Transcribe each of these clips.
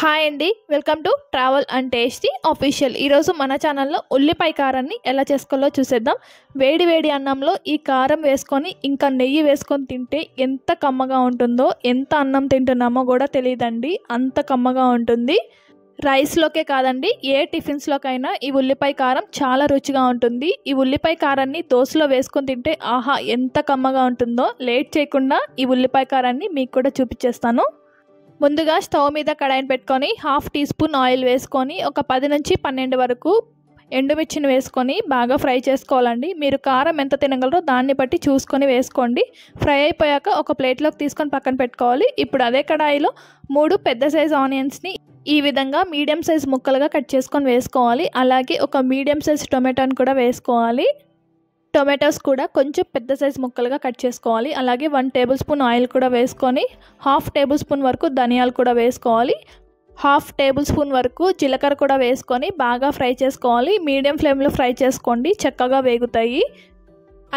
hi అండి welcome to travel and tasty official ఈరోజు మన ఛానల్లో ఉల్లిపాయ కారాన్ని ఎలా చేసుకోవాలో చూసేద్దాం వేడి వేడి అన్నంలో ఈ కారం వేసుకొని ఇంకా నెయ్యి వేసుకొని తింటే ఎంత కమ్మగా ఉంటుందో ఎంత అన్నం తింటున్నామో కూడా తెలియదండి అంత కమ్మగా ఉంటుంది రైస్లోకే కాదండి ఏ టిఫిన్స్లోకైనా ఈ ఉల్లిపాయ కారం చాలా రుచిగా ఉంటుంది ఈ ఉల్లిపాయ కారాన్ని దోశలో వేసుకొని తింటే ఆహా ఎంత కమ్మగా ఉంటుందో లేట్ చేయకుండా ఈ ఉల్లిపాయ కారాన్ని మీకు కూడా చూపించేస్తాను ముందుగా స్టవ్ మీద కడాయిని పెట్టుకొని హాఫ్ టీ స్పూన్ ఆయిల్ వేసుకొని ఒక పది నుంచి పన్నెండు వరకు ఎండుమిర్చిని వేసుకొని బాగా ఫ్రై చేసుకోవాలండి మీరు కారం ఎంత తినగలరో దాన్ని బట్టి చూసుకొని వేసుకోండి ఫ్రై అయిపోయాక ఒక ప్లేట్లోకి తీసుకొని పక్కన పెట్టుకోవాలి ఇప్పుడు అదే కడాయిలో మూడు పెద్ద సైజు ఆనియన్స్ని ఈ విధంగా మీడియం సైజ్ ముక్కలుగా కట్ చేసుకొని వేసుకోవాలి అలాగే ఒక మీడియం సైజ్ టొమాటోని కూడా వేసుకోవాలి టొమాటోస్ కూడా కొంచెం పెద్ద సైజ్ ముక్కలుగా కట్ చేసుకోవాలి అలాగే వన్ టేబుల్ స్పూన్ ఆయిల్ కూడా వేసుకొని హాఫ్ టేబుల్ స్పూన్ వరకు ధనియాలు కూడా వేసుకోవాలి హాఫ్ టేబుల్ స్పూన్ వరకు జీలకర్ర కూడా వేసుకొని బాగా ఫ్రై చేసుకోవాలి మీడియం ఫ్లేమ్లో ఫ్రై చేసుకోండి చక్కగా వేగుతాయి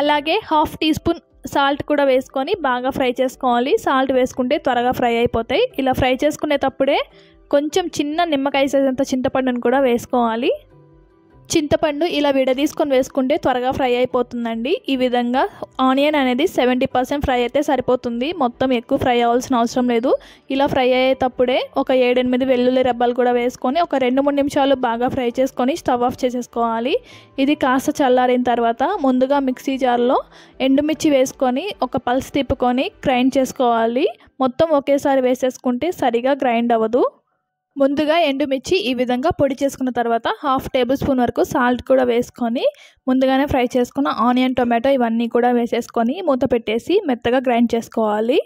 అలాగే హాఫ్ టీ స్పూన్ సాల్ట్ కూడా వేసుకొని బాగా ఫ్రై చేసుకోవాలి సాల్ట్ వేసుకుంటే త్వరగా ఫ్రై అయిపోతాయి ఇలా ఫ్రై చేసుకునేటప్పుడే కొంచెం చిన్న నిమ్మకాయ సైజ్ అంత చింతపండును కూడా వేసుకోవాలి చింతపండు ఇలా విడదీసుకొని వేసుకుంటే త్వరగా ఫ్రై అయిపోతుందండి ఈ విధంగా ఆనియన్ అనేది సెవెంటీ పర్సెంట్ ఫ్రై అయితే సరిపోతుంది మొత్తం ఎక్కువ ఫ్రై అవ్వాల్సిన అవసరం లేదు ఇలా ఫ్రై అయ్యేటప్పుడే ఒక ఏడెనిమిది వెల్లుల్లి రెబ్బలు కూడా వేసుకొని ఒక రెండు మూడు నిమిషాలు బాగా ఫ్రై చేసుకొని స్టవ్ ఆఫ్ చేసేసుకోవాలి ఇది కాస్త చల్లారిన తర్వాత ముందుగా మిక్సీ జార్లో ఎండుమిర్చి వేసుకొని ఒక పల్స్ తిప్పుకొని గ్రైండ్ చేసుకోవాలి మొత్తం ఒకేసారి వేసేసుకుంటే సరిగా గ్రైండ్ అవ్వదు ముందుగా ఎండుమిర్చి ఈ విధంగా పొడి చేసుకున్న తర్వాత హాఫ్ టేబుల్ స్పూన్ వరకు సాల్ట్ కూడా వేసుకొని ముందుగానే ఫ్రై చేసుకున్న ఆనియన్ టొమాటో ఇవన్నీ కూడా వేసేసుకొని మూత పెట్టేసి మెత్తగా గ్రైండ్ చేసుకోవాలి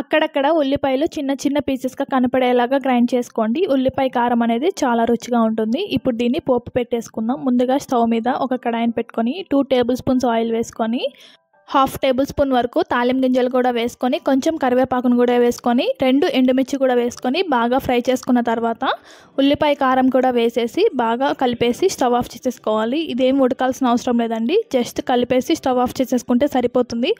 అక్కడక్కడ ఉల్లిపాయలు చిన్న చిన్న పీసెస్గా కనపడేలాగా గ్రైండ్ చేసుకోండి ఉల్లిపాయ కారం అనేది చాలా రుచిగా ఉంటుంది ఇప్పుడు దీన్ని పోపు పెట్టేసుకుందాం ముందుగా స్టవ్ మీద ఒక కడాయిని పెట్టుకొని టూ టేబుల్ స్పూన్స్ ఆయిల్ వేసుకొని హాఫ్ టేబుల్ స్పూన్ వరకు తాలిం గింజలు కూడా వేసుకొని కొంచెం కరివేపాకును కూడా వేసుకొని రెండు ఎండుమిర్చి కూడా వేసుకొని బాగా ఫ్రై చేసుకున్న తర్వాత ఉల్లిపాయ కారం కూడా వేసేసి బాగా కలిపేసి స్టవ్ ఆఫ్ చేసేసుకోవాలి ఇదేం ఉడకాల్సిన అవసరం లేదండి జస్ట్ కలిపేసి స్టవ్ ఆఫ్ చేసేసుకుంటే సరిపోతుంది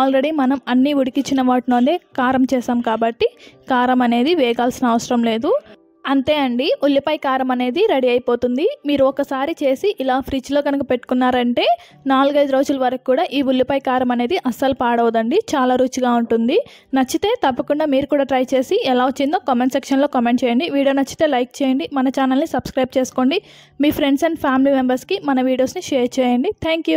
ఆల్రెడీ మనం అన్నీ ఉడికించిన వాటిలోనే కారం చేసాం కాబట్టి కారం అనేది వేగాల్సిన అవసరం లేదు అంతే అండి ఉల్లిపాయ కారం అనేది రెడీ అయిపోతుంది మీరు ఒకసారి చేసి ఇలా ఫ్రిడ్జ్లో కనుక పెట్టుకున్నారంటే నాలుగైదు రోజుల వరకు కూడా ఈ ఉల్లిపాయ కారం అనేది అస్సలు పాడవదండి చాలా రుచిగా ఉంటుంది నచ్చితే తప్పకుండా మీరు కూడా ట్రై చేసి ఎలా వచ్చిందో కామెంట్ సెక్షన్లో కామెంట్ చేయండి వీడియో నచ్చితే లైక్ చేయండి మన ఛానల్ని సబ్స్క్రైబ్ చేసుకోండి మీ ఫ్రెండ్స్ అండ్ ఫ్యామిలీ మెంబర్స్కి మన వీడియోస్ని షేర్ చేయండి థ్యాంక్